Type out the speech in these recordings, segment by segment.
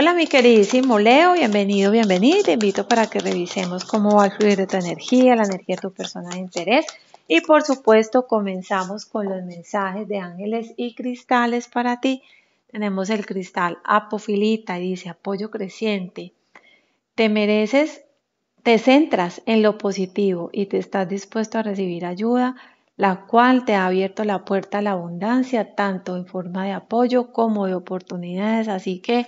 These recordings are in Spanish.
Hola mi queridísimo Leo, bienvenido, bienvenida. Te invito para que revisemos cómo va a fluir tu energía, la energía de tu persona de interés. Y por supuesto comenzamos con los mensajes de ángeles y cristales para ti. Tenemos el cristal apofilita y dice apoyo creciente. Te mereces, te centras en lo positivo y te estás dispuesto a recibir ayuda, la cual te ha abierto la puerta a la abundancia, tanto en forma de apoyo como de oportunidades. Así que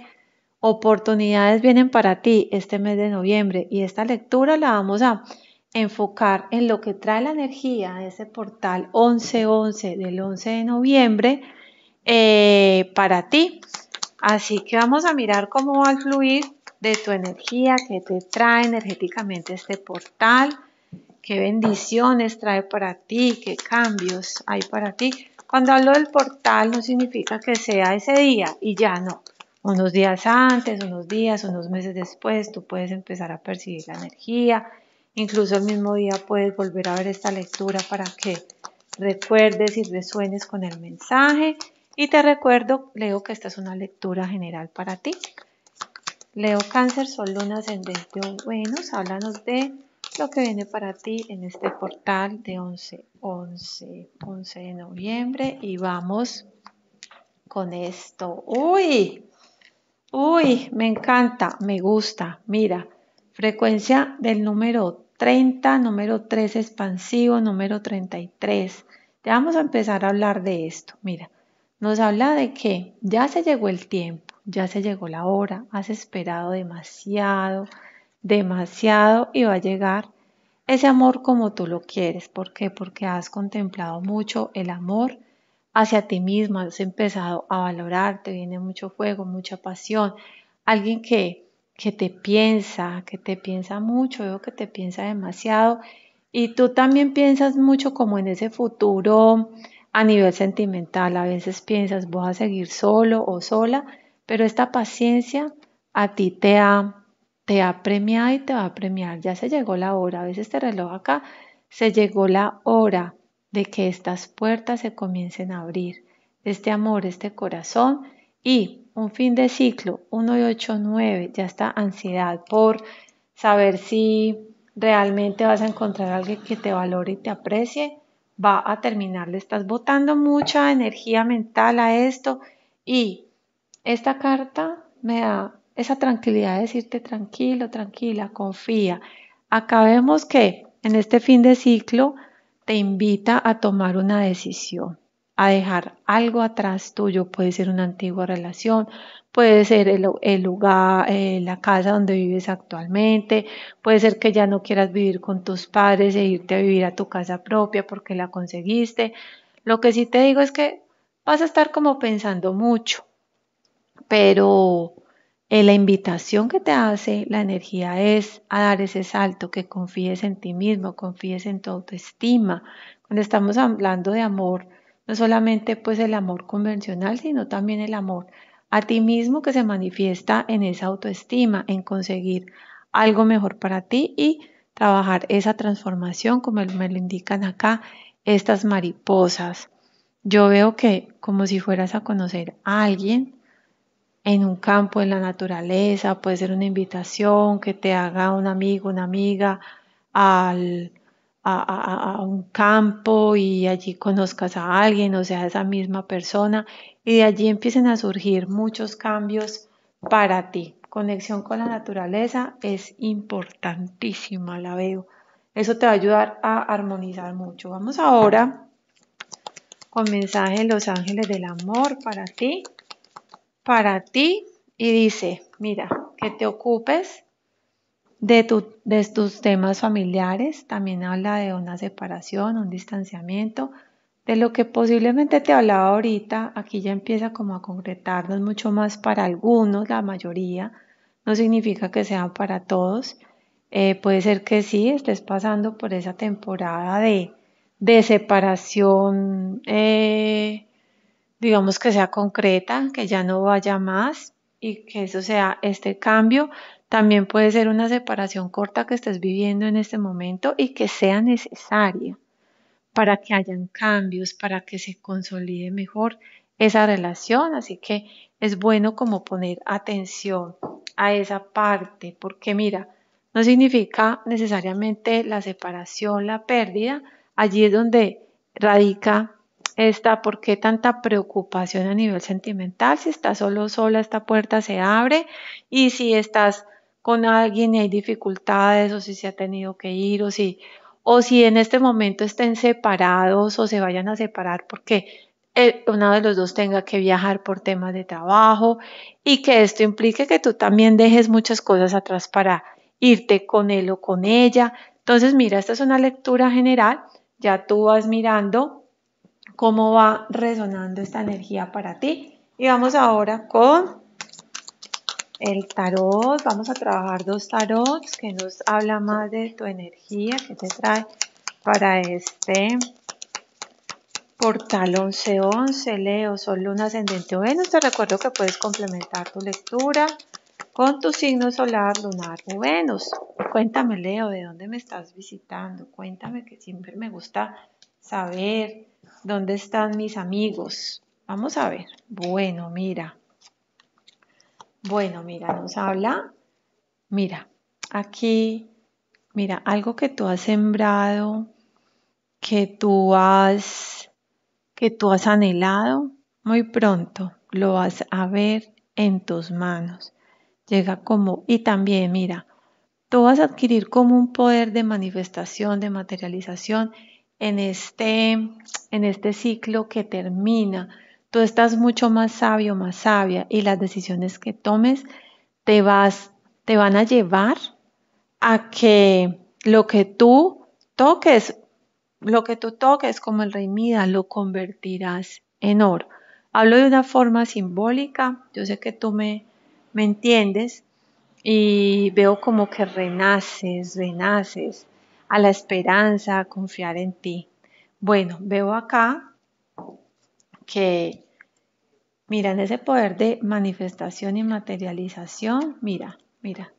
oportunidades vienen para ti este mes de noviembre y esta lectura la vamos a enfocar en lo que trae la energía de ese portal 1111 del 11 de noviembre eh, para ti. Así que vamos a mirar cómo va a fluir de tu energía que te trae energéticamente este portal, qué bendiciones trae para ti, qué cambios hay para ti. Cuando hablo del portal no significa que sea ese día y ya no, unos días antes, unos días, unos meses después, tú puedes empezar a percibir la energía. Incluso el mismo día puedes volver a ver esta lectura para que recuerdes y resuenes con el mensaje. Y te recuerdo, Leo, que esta es una lectura general para ti. Leo Cáncer, Sol, Luna, Ascendente Venus, háblanos de lo que viene para ti en este portal de 11, 11, 11 de noviembre. Y vamos con esto. ¡Uy! Uy, me encanta, me gusta. Mira, frecuencia del número 30, número 3 expansivo, número 33. Ya vamos a empezar a hablar de esto. Mira, nos habla de que ya se llegó el tiempo, ya se llegó la hora, has esperado demasiado, demasiado y va a llegar ese amor como tú lo quieres. ¿Por qué? Porque has contemplado mucho el amor hacia ti misma, has empezado a valorarte, viene mucho fuego, mucha pasión, alguien que, que te piensa, que te piensa mucho, veo que te piensa demasiado y tú también piensas mucho como en ese futuro a nivel sentimental, a veces piensas voy a seguir solo o sola, pero esta paciencia a ti te ha, te ha premiado y te va a premiar, ya se llegó la hora, a veces te reloj acá, se llegó la hora de que estas puertas se comiencen a abrir, este amor, este corazón y un fin de ciclo 1 y 8, 9, ya está ansiedad por saber si realmente vas a encontrar a alguien que te valore y te aprecie, va a terminar, le estás botando mucha energía mental a esto y esta carta me da esa tranquilidad de decirte tranquilo, tranquila, confía. Acabemos que en este fin de ciclo te invita a tomar una decisión, a dejar algo atrás tuyo. Puede ser una antigua relación, puede ser el, lugar, eh, la casa donde vives actualmente, puede ser que ya no quieras vivir con tus padres e irte a vivir a tu casa propia porque la conseguiste. Lo que sí te digo es que vas a estar como pensando mucho, pero eh, la invitación que te hace la energía es a dar ese salto, que confíes en ti mismo, confíes en tu autoestima. Cuando estamos hablando de amor, no solamente pues el amor convencional, sino también el amor a ti mismo que se manifiesta en esa autoestima, en conseguir algo mejor para ti y trabajar esa transformación, como me lo indican acá, estas mariposas. Yo veo que como si fueras a conocer a alguien, en un campo, en la naturaleza, puede ser una invitación que te haga un amigo, una amiga a, un campo y allí conozcas a alguien, o sea, a esa misma persona, y de allí empiecen a surgir muchos cambios para ti. Conexión con la naturaleza es importantísima, la veo. Eso te va a ayudar a armonizar mucho. Vamos ahora con mensaje de Los Ángeles del Amor para ti para ti y dice, mira, que te ocupes de, tus temas familiares, también habla de una separación, un distanciamiento, de lo que posiblemente te hablaba ahorita, aquí ya empieza como a concretarnos mucho más para algunos, la mayoría, no significa que sea para todos. Eh, puede ser que sí, estés pasando por esa temporada de, separación eh, digamos que sea concreta, que ya no vaya más y que eso sea este cambio. También puede ser una separación corta que estés viviendo en este momento y que sea necesaria para que hayan cambios, para que se consolide mejor esa relación. Así que es bueno como poner atención a esa parte, porque mira, no significa necesariamente la separación, la pérdida. Allí es donde radica está por qué tanta preocupación a nivel sentimental, si estás solo sola esta puerta se abre y si estás con alguien y hay dificultades o si se ha tenido que ir o si o si en este momento estén separados o se vayan a separar porque eh, uno de los dos tenga que viajar por temas de trabajo y que esto implique que tú también dejes muchas cosas atrás para irte con él o con ella. Entonces, mira, esta es una lectura general, ya tú vas mirando cómo va resonando esta energía para ti. Y vamos ahora con el tarot. Vamos a trabajar dos tarots que nos habla más de tu energía que te trae para este portal 1111 Leo, Sol, Luna, Ascendente o Venus. Te recuerdo que puedes complementar tu lectura con tu signo solar, lunar o Venus. Cuéntame, Leo, de dónde me estás visitando. Cuéntame que siempre me gusta saber ¿Dónde están mis amigos? Vamos a ver. Bueno, mira. Bueno, mira, nos habla. Mira, aquí, mira, algo que tú has sembrado, que tú has, que tú has anhelado, muy pronto lo vas a ver en tus manos. Llega como, y también, mira, tú vas a adquirir como un poder de manifestación, de materialización en este, en este ciclo que termina, tú estás mucho más sabio, más sabia y las decisiones que tomes te, vas, te van a llevar a que lo que tú toques, lo que tú toques como el rey Mida, lo convertirás en oro. Hablo de una forma simbólica, yo sé que tú me, me entiendes y veo como que renaces, renaces, a la esperanza, a confiar en ti. Bueno, veo acá que, mira, en ese poder de manifestación y materialización, mira, mira,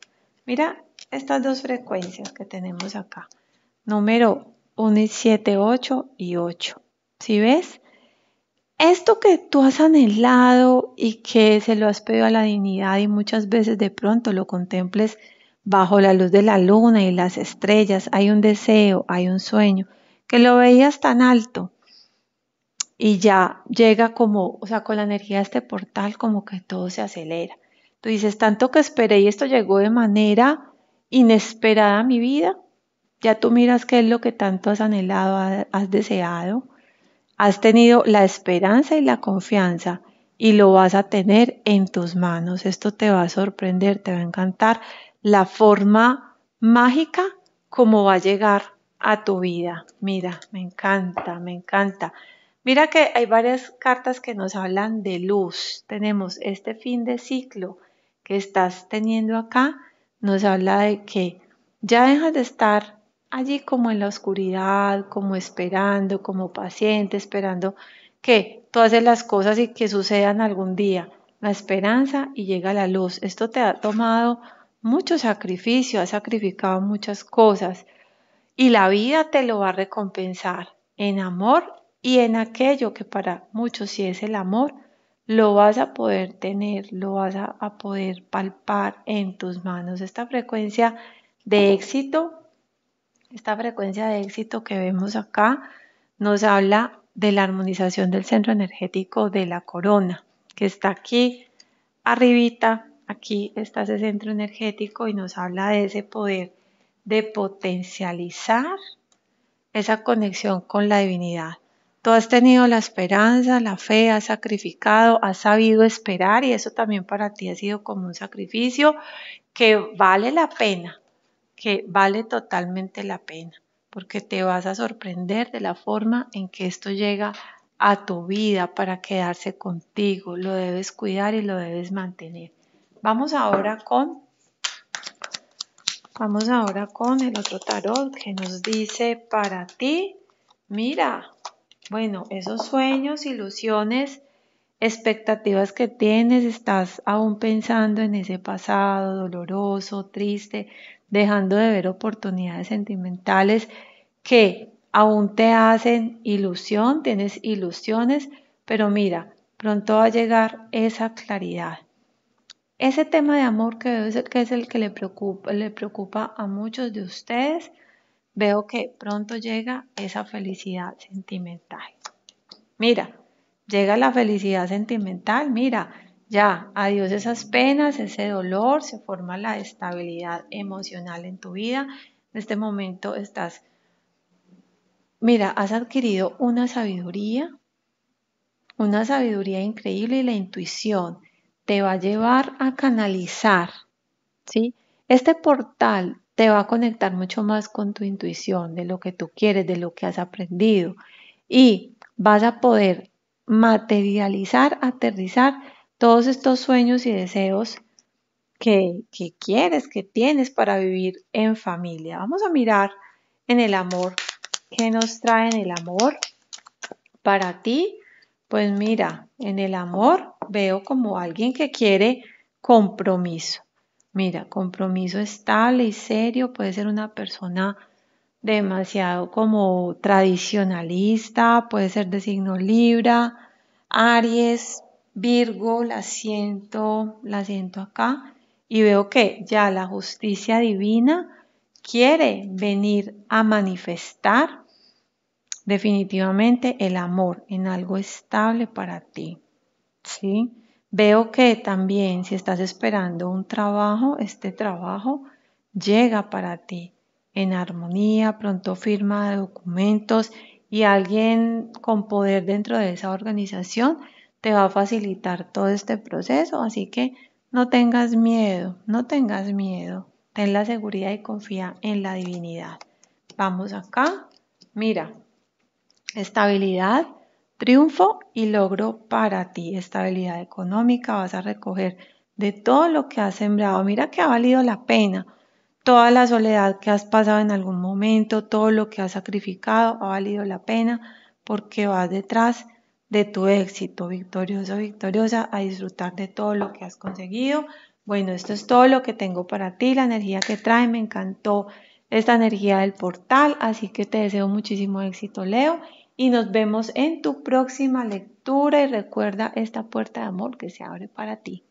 mira estas dos frecuencias que tenemos acá, número 1 y 7, 8 y 8. ¿Sí ves? Esto que tú has anhelado y que se lo has pedido a la dignidad y muchas veces de pronto lo contemples Bajo la luz de la luna y las estrellas hay un deseo, hay un sueño, que lo veías tan alto y ya llega como, o sea, con la energía de este portal como que todo se acelera. Tú dices, tanto que esperé y esto llegó de manera inesperada a mi vida, ya tú miras qué es lo que tanto has anhelado, has deseado, has tenido la esperanza y la confianza y lo vas a tener en tus manos. Esto te va a sorprender, te va a encantar, la forma mágica como va a llegar a tu vida. Mira, me encanta, me encanta. Mira que hay varias cartas que nos hablan de luz. Tenemos este fin de ciclo que estás teniendo acá, nos habla de que ya dejas de estar allí como en la oscuridad, como esperando, como paciente, esperando que tú haces las cosas y que sucedan algún día. La esperanza y llega la luz. Esto te ha tomado mucho sacrificio, has sacrificado muchas cosas y la vida te lo va a recompensar en amor y en aquello que para muchos si es el amor, lo vas a poder tener, lo vas a, a poder palpar en tus manos. Esta frecuencia de éxito, esta frecuencia de éxito que vemos acá, nos habla de la armonización del centro energético de la corona, que está aquí arribita Aquí está ese centro energético y nos habla de ese poder de potencializar esa conexión con la divinidad. Tú has tenido la esperanza, la fe, has sacrificado, has sabido esperar y eso también para ti ha sido como un sacrificio que vale la pena, que vale totalmente la pena, porque te vas a sorprender de la forma en que esto llega a tu vida para quedarse contigo. Lo debes cuidar y lo debes mantener. Vamos ahora con Vamos ahora con el otro tarot que nos dice para ti, mira, bueno, esos sueños, ilusiones, expectativas que tienes, estás aún pensando en ese pasado doloroso, triste, dejando de ver oportunidades sentimentales que aún te hacen ilusión, tienes ilusiones, pero mira, pronto va a llegar esa claridad. Ese tema de amor que, es, que es el que le preocupa, le preocupa a muchos de ustedes, veo que pronto llega esa felicidad sentimental. Mira, llega la felicidad sentimental, mira, ya, adiós esas penas, ese dolor, se forma la estabilidad emocional en tu vida. En este momento estás, mira, has adquirido una sabiduría, una sabiduría increíble y la intuición te va a llevar a canalizar, ¿sí? Este portal te va a conectar mucho más con tu intuición, de lo que tú quieres, de lo que has aprendido y vas a poder materializar, aterrizar todos estos sueños y deseos que, quieres, que tienes para vivir en familia. Vamos a mirar en el amor, ¿qué nos trae en el amor para ti? Pues mira, en el amor veo como alguien que quiere compromiso. Mira, compromiso estable y serio, puede ser una persona demasiado como tradicionalista, puede ser de signo Libra, Aries, Virgo, la siento, la siento acá y veo que ya la justicia divina quiere venir a manifestar definitivamente el amor en algo estable para ti. ¿sí? Veo que también si estás esperando un trabajo, este trabajo llega para ti en armonía, pronto firma de documentos y alguien con poder dentro de esa organización te va a facilitar todo este proceso. Así que no tengas miedo, no tengas miedo. Ten la seguridad y confía en la divinidad. Vamos acá. Mira, estabilidad Triunfo y logro para ti, estabilidad económica, vas a recoger de todo lo que has sembrado. Mira que ha valido la pena. Toda la soledad que has pasado en algún momento, todo lo que has sacrificado, ha valido la pena porque vas detrás de tu éxito, victorioso, victoriosa, a disfrutar de todo lo que has conseguido. Bueno, esto es todo lo que tengo para ti, la energía que trae, me encantó esta energía del portal, así que te deseo muchísimo éxito, Leo y nos vemos en tu próxima lectura y recuerda esta puerta de amor que se abre para ti.